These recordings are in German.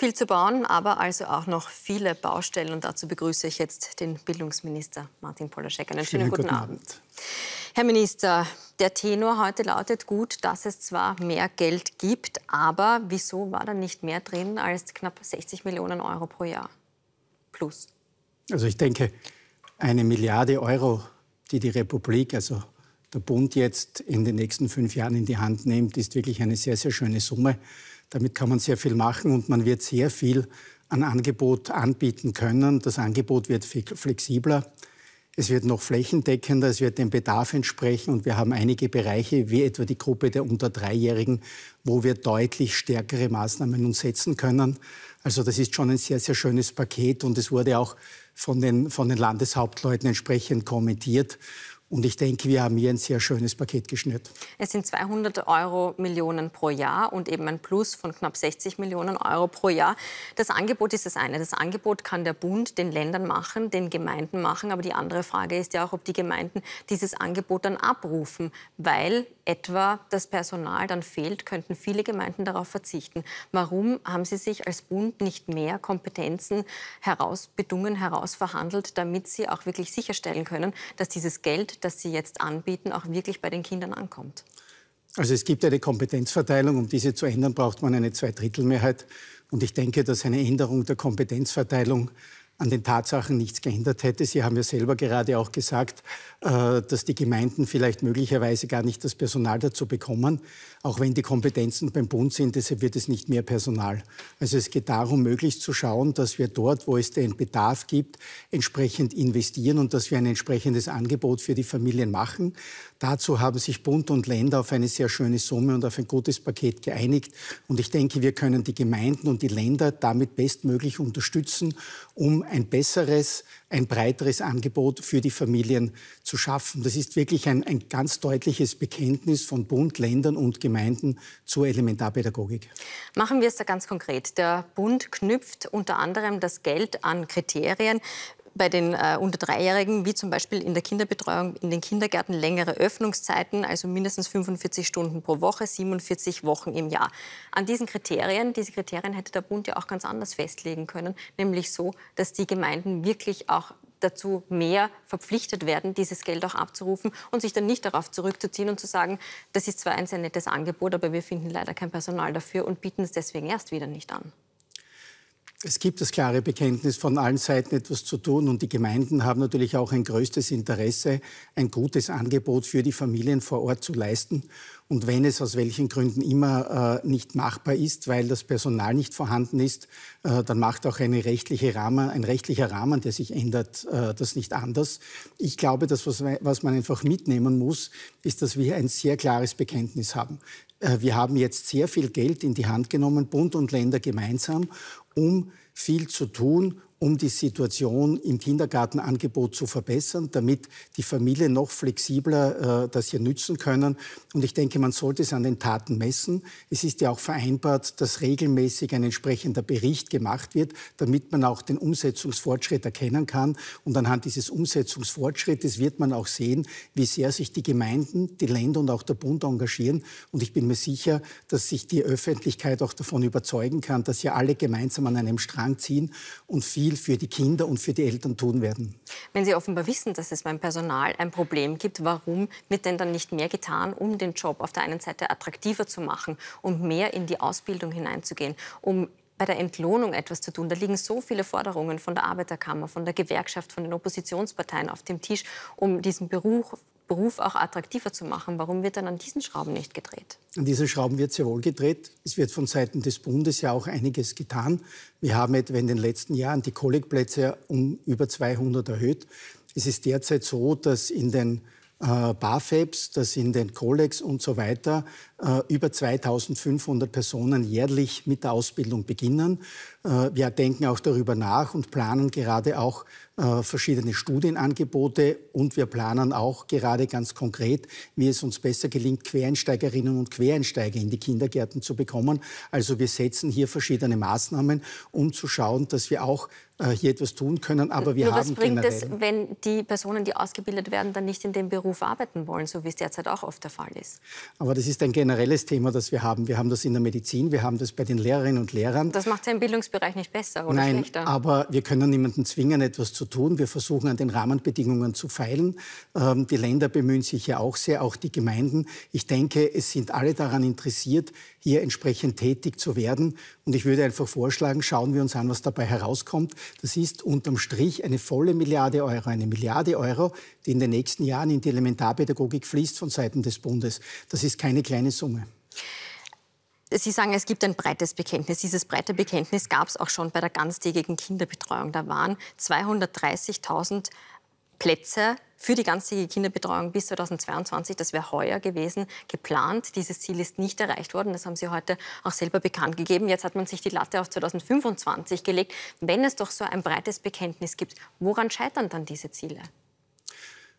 Viel zu bauen, aber also auch noch viele Baustellen. Und dazu begrüße ich jetzt den Bildungsminister Martin Polaschek. Einen schönen, schönen guten, guten Abend. Abend. Herr Minister, der Tenor heute lautet gut, dass es zwar mehr Geld gibt, aber wieso war da nicht mehr drin als knapp 60 Millionen Euro pro Jahr? Plus. Also ich denke, eine Milliarde Euro, die die Republik, also der Bund jetzt in den nächsten fünf Jahren in die Hand nimmt, ist wirklich eine sehr, sehr schöne Summe. Damit kann man sehr viel machen und man wird sehr viel an Angebot anbieten können. Das Angebot wird flexibler. Es wird noch flächendeckender, es wird dem Bedarf entsprechen und wir haben einige Bereiche, wie etwa die Gruppe der unter Dreijährigen, wo wir deutlich stärkere Maßnahmen nun setzen können. Also das ist schon ein sehr, sehr schönes Paket und es wurde auch von den, von den Landeshauptleuten entsprechend kommentiert. Und ich denke, wir haben hier ein sehr schönes Paket geschnürt. Es sind 200 Euro Millionen pro Jahr und eben ein Plus von knapp 60 Millionen Euro pro Jahr. Das Angebot ist das eine. Das Angebot kann der Bund den Ländern machen, den Gemeinden machen. Aber die andere Frage ist ja auch, ob die Gemeinden dieses Angebot dann abrufen, weil etwa das Personal dann fehlt, könnten viele Gemeinden darauf verzichten. Warum haben Sie sich als Bund nicht mehr Kompetenzen herausbedungen, herausverhandelt, damit Sie auch wirklich sicherstellen können, dass dieses Geld, das Sie jetzt anbieten, auch wirklich bei den Kindern ankommt? Also es gibt eine Kompetenzverteilung. Um diese zu ändern, braucht man eine Zweidrittelmehrheit. Und ich denke, dass eine Änderung der Kompetenzverteilung an den Tatsachen nichts geändert hätte. Sie haben ja selber gerade auch gesagt, äh, dass die Gemeinden vielleicht möglicherweise gar nicht das Personal dazu bekommen, auch wenn die Kompetenzen beim Bund sind, deshalb wird es nicht mehr Personal. Also es geht darum, möglichst zu schauen, dass wir dort, wo es den Bedarf gibt, entsprechend investieren und dass wir ein entsprechendes Angebot für die Familien machen. Dazu haben sich Bund und Länder auf eine sehr schöne Summe und auf ein gutes Paket geeinigt. Und ich denke, wir können die Gemeinden und die Länder damit bestmöglich unterstützen, um ein besseres, ein breiteres Angebot für die Familien zu schaffen. Das ist wirklich ein, ein ganz deutliches Bekenntnis von Bund, Ländern und Gemeinden zur Elementarpädagogik. Machen wir es da ganz konkret. Der Bund knüpft unter anderem das Geld an Kriterien, bei den äh, unter Dreijährigen, wie zum Beispiel in der Kinderbetreuung, in den Kindergärten längere Öffnungszeiten, also mindestens 45 Stunden pro Woche, 47 Wochen im Jahr. An diesen Kriterien, diese Kriterien hätte der Bund ja auch ganz anders festlegen können, nämlich so, dass die Gemeinden wirklich auch dazu mehr verpflichtet werden, dieses Geld auch abzurufen und sich dann nicht darauf zurückzuziehen und zu sagen, das ist zwar ein sehr nettes Angebot, aber wir finden leider kein Personal dafür und bieten es deswegen erst wieder nicht an. Es gibt das klare Bekenntnis von allen Seiten, etwas zu tun. Und die Gemeinden haben natürlich auch ein größtes Interesse, ein gutes Angebot für die Familien vor Ort zu leisten. Und wenn es aus welchen Gründen immer äh, nicht machbar ist, weil das Personal nicht vorhanden ist, äh, dann macht auch rechtliche Rahmen, ein rechtlicher Rahmen, der sich ändert, äh, das nicht anders. Ich glaube, das, was, was man einfach mitnehmen muss, ist, dass wir ein sehr klares Bekenntnis haben. Äh, wir haben jetzt sehr viel Geld in die Hand genommen, Bund und Länder gemeinsam, um viel zu tun, um die Situation im Kindergartenangebot zu verbessern, damit die Familien noch flexibler äh, das hier nützen können. Und ich denke, man sollte es an den Taten messen. Es ist ja auch vereinbart, dass regelmäßig ein entsprechender Bericht gemacht wird, damit man auch den Umsetzungsfortschritt erkennen kann. Und anhand dieses Umsetzungsfortschrittes wird man auch sehen, wie sehr sich die Gemeinden, die Länder und auch der Bund engagieren. Und ich bin mir sicher, dass sich die Öffentlichkeit auch davon überzeugen kann, dass hier alle gemeinsam an einem Strang ziehen und viel viel für die Kinder und für die Eltern tun werden. Wenn Sie offenbar wissen, dass es beim Personal ein Problem gibt, warum wird denn dann nicht mehr getan, um den Job auf der einen Seite attraktiver zu machen, und mehr in die Ausbildung hineinzugehen, um bei der Entlohnung etwas zu tun. Da liegen so viele Forderungen von der Arbeiterkammer, von der Gewerkschaft, von den Oppositionsparteien auf dem Tisch, um diesen Beruf Beruf auch attraktiver zu machen. Warum wird dann an diesen Schrauben nicht gedreht? An diesen Schrauben wird sehr wohl gedreht. Es wird von Seiten des Bundes ja auch einiges getan. Wir haben etwa in den letzten Jahren die Kollegplätze um über 200 erhöht. Es ist derzeit so, dass in den äh, BAföBs, dass in den Kollegs und so weiter äh, über 2500 Personen jährlich mit der Ausbildung beginnen. Äh, wir denken auch darüber nach und planen gerade auch äh, verschiedene Studienangebote und wir planen auch gerade ganz konkret, wie es uns besser gelingt, Quereinsteigerinnen und Quereinsteiger in die Kindergärten zu bekommen. Also wir setzen hier verschiedene Maßnahmen, um zu schauen, dass wir auch hier etwas tun können. Aber wir Nur haben was bringt es, wenn die Personen, die ausgebildet werden, dann nicht in dem Beruf arbeiten wollen, so wie es derzeit auch oft der Fall ist? Aber das ist ein generelles Thema, das wir haben. Wir haben das in der Medizin, wir haben das bei den Lehrerinnen und Lehrern. Das macht seinen Bildungsbereich nicht besser oder Nein, schlechter. aber wir können niemanden zwingen, etwas zu tun. Wir versuchen, an den Rahmenbedingungen zu feilen. Ähm, die Länder bemühen sich ja auch sehr, auch die Gemeinden. Ich denke, es sind alle daran interessiert, hier entsprechend tätig zu werden. Und ich würde einfach vorschlagen, schauen wir uns an, was dabei herauskommt. Das ist unterm Strich eine volle Milliarde Euro, eine Milliarde Euro, die in den nächsten Jahren in die Elementarpädagogik fließt von Seiten des Bundes. Das ist keine kleine Summe. Sie sagen, es gibt ein breites Bekenntnis. Dieses breite Bekenntnis gab es auch schon bei der ganztägigen Kinderbetreuung. Da waren 230.000 Plätze für die ganztägige Kinderbetreuung bis 2022, das wäre heuer gewesen, geplant. Dieses Ziel ist nicht erreicht worden. Das haben Sie heute auch selber bekannt gegeben. Jetzt hat man sich die Latte auf 2025 gelegt. Wenn es doch so ein breites Bekenntnis gibt, woran scheitern dann diese Ziele?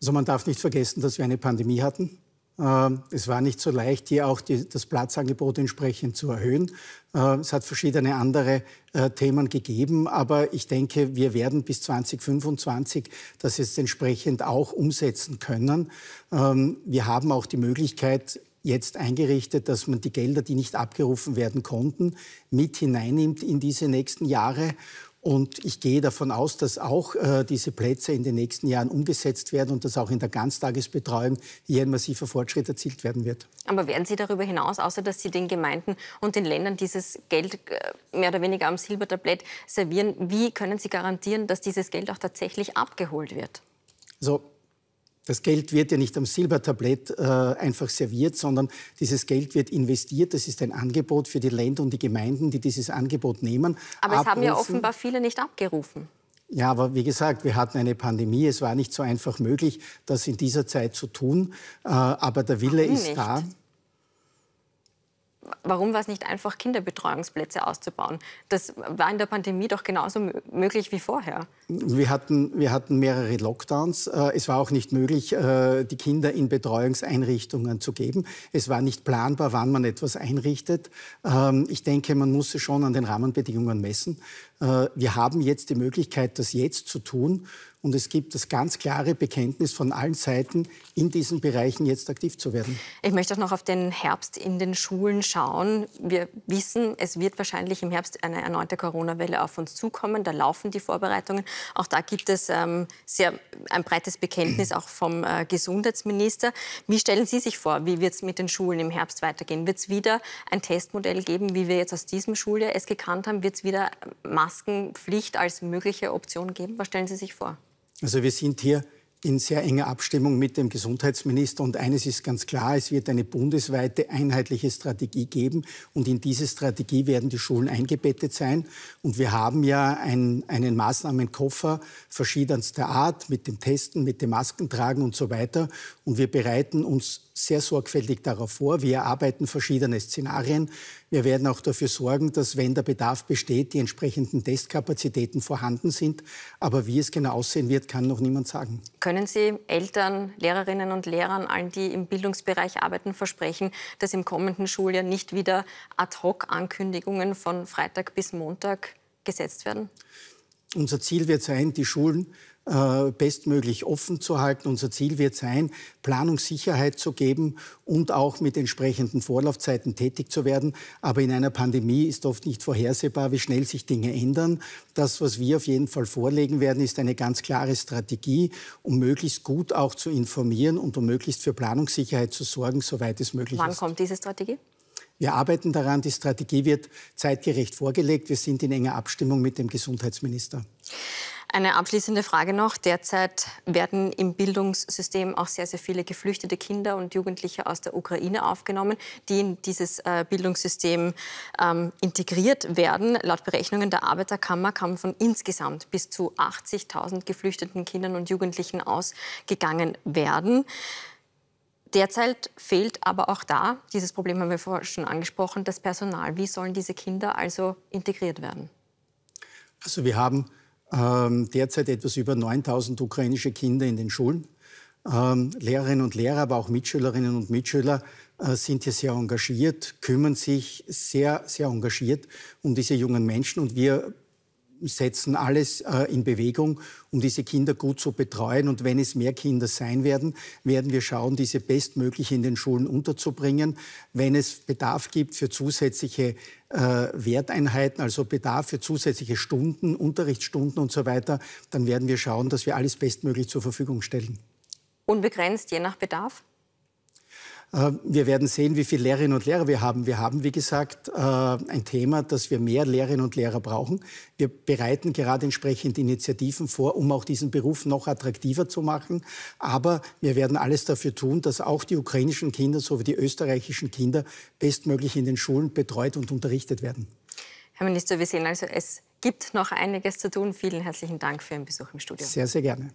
Also man darf nicht vergessen, dass wir eine Pandemie hatten ähm, es war nicht so leicht, hier auch die, das Platzangebot entsprechend zu erhöhen. Äh, es hat verschiedene andere äh, Themen gegeben, aber ich denke, wir werden bis 2025 das jetzt entsprechend auch umsetzen können. Ähm, wir haben auch die Möglichkeit, jetzt eingerichtet, dass man die Gelder, die nicht abgerufen werden konnten, mit hineinnimmt in diese nächsten Jahre. Und ich gehe davon aus, dass auch äh, diese Plätze in den nächsten Jahren umgesetzt werden und dass auch in der Ganztagesbetreuung hier ein massiver Fortschritt erzielt werden wird. Aber werden Sie darüber hinaus, außer dass Sie den Gemeinden und den Ländern dieses Geld äh, mehr oder weniger am Silbertablett servieren, wie können Sie garantieren, dass dieses Geld auch tatsächlich abgeholt wird? Also das Geld wird ja nicht am Silbertablett äh, einfach serviert, sondern dieses Geld wird investiert. Das ist ein Angebot für die Länder und die Gemeinden, die dieses Angebot nehmen. Aber abrufen. es haben ja offenbar viele nicht abgerufen. Ja, aber wie gesagt, wir hatten eine Pandemie. Es war nicht so einfach möglich, das in dieser Zeit zu tun. Äh, aber der Wille Warum ist nicht? da warum war es nicht einfach, Kinderbetreuungsplätze auszubauen? Das war in der Pandemie doch genauso möglich wie vorher. Wir hatten, wir hatten mehrere Lockdowns. Äh, es war auch nicht möglich, äh, die Kinder in Betreuungseinrichtungen zu geben. Es war nicht planbar, wann man etwas einrichtet. Ähm, ich denke, man muss es schon an den Rahmenbedingungen messen. Äh, wir haben jetzt die Möglichkeit, das jetzt zu tun. Und es gibt das ganz klare Bekenntnis von allen Seiten, in diesen Bereichen jetzt aktiv zu werden. Ich möchte auch noch auf den Herbst in den Schulen schauen. Wir wissen, es wird wahrscheinlich im Herbst eine erneute Corona-Welle auf uns zukommen. Da laufen die Vorbereitungen. Auch da gibt es ähm, sehr ein breites Bekenntnis auch vom äh, Gesundheitsminister. Wie stellen Sie sich vor, wie wird es mit den Schulen im Herbst weitergehen? Wird es wieder ein Testmodell geben, wie wir jetzt aus diesem Schuljahr es gekannt haben? Wird es wieder Maßnahmen Maskenpflicht als mögliche Option geben? Was stellen Sie sich vor? Also wir sind hier in sehr enger Abstimmung mit dem Gesundheitsminister. Und eines ist ganz klar, es wird eine bundesweite einheitliche Strategie geben. Und in diese Strategie werden die Schulen eingebettet sein. Und wir haben ja ein, einen Maßnahmenkoffer verschiedenster Art mit dem Testen, mit dem Maskentragen und so weiter. Und wir bereiten uns sehr sorgfältig darauf vor. Wir erarbeiten verschiedene Szenarien. Wir werden auch dafür sorgen, dass, wenn der Bedarf besteht, die entsprechenden Testkapazitäten vorhanden sind. Aber wie es genau aussehen wird, kann noch niemand sagen. Können Sie Eltern, Lehrerinnen und Lehrern, allen, die im Bildungsbereich arbeiten, versprechen, dass im kommenden Schuljahr nicht wieder Ad-hoc-Ankündigungen von Freitag bis Montag gesetzt werden? Unser Ziel wird sein, die Schulen äh, bestmöglich offen zu halten. Unser Ziel wird sein, Planungssicherheit zu geben und auch mit entsprechenden Vorlaufzeiten tätig zu werden. Aber in einer Pandemie ist oft nicht vorhersehbar, wie schnell sich Dinge ändern. Das, was wir auf jeden Fall vorlegen werden, ist eine ganz klare Strategie, um möglichst gut auch zu informieren und um möglichst für Planungssicherheit zu sorgen, soweit es möglich Wann ist. Wann kommt diese Strategie? Wir arbeiten daran, die Strategie wird zeitgerecht vorgelegt. Wir sind in enger Abstimmung mit dem Gesundheitsminister. Eine abschließende Frage noch. Derzeit werden im Bildungssystem auch sehr, sehr viele geflüchtete Kinder und Jugendliche aus der Ukraine aufgenommen, die in dieses äh, Bildungssystem ähm, integriert werden. Laut Berechnungen der Arbeiterkammer kann von insgesamt bis zu 80.000 geflüchteten Kindern und Jugendlichen ausgegangen werden. Derzeit fehlt aber auch da, dieses Problem haben wir vorher schon angesprochen, das Personal. Wie sollen diese Kinder also integriert werden? Also wir haben ähm, derzeit etwas über 9000 ukrainische Kinder in den Schulen. Ähm, Lehrerinnen und Lehrer, aber auch Mitschülerinnen und Mitschüler äh, sind hier sehr engagiert, kümmern sich sehr, sehr engagiert um diese jungen Menschen. Und wir setzen alles äh, in Bewegung, um diese Kinder gut zu betreuen. Und wenn es mehr Kinder sein werden, werden wir schauen, diese bestmöglich in den Schulen unterzubringen. Wenn es Bedarf gibt für zusätzliche äh, Werteinheiten, also Bedarf für zusätzliche Stunden, Unterrichtsstunden und so weiter, dann werden wir schauen, dass wir alles bestmöglich zur Verfügung stellen. Unbegrenzt, je nach Bedarf? Ähm, wir werden sehen, wie viele Lehrerinnen und Lehrer wir haben. Wir haben, wie gesagt, äh, ein Thema, dass wir mehr Lehrerinnen und Lehrer brauchen. Wir bereiten gerade entsprechend Initiativen vor, um auch diesen Beruf noch attraktiver zu machen. Aber wir werden alles dafür tun, dass auch die ukrainischen Kinder sowie die österreichischen Kinder bestmöglich in den Schulen betreut und unterrichtet werden. Herr Minister, wir sehen also, es gibt noch einiges zu tun. Vielen herzlichen Dank für Ihren Besuch im Studio. Sehr, sehr gerne.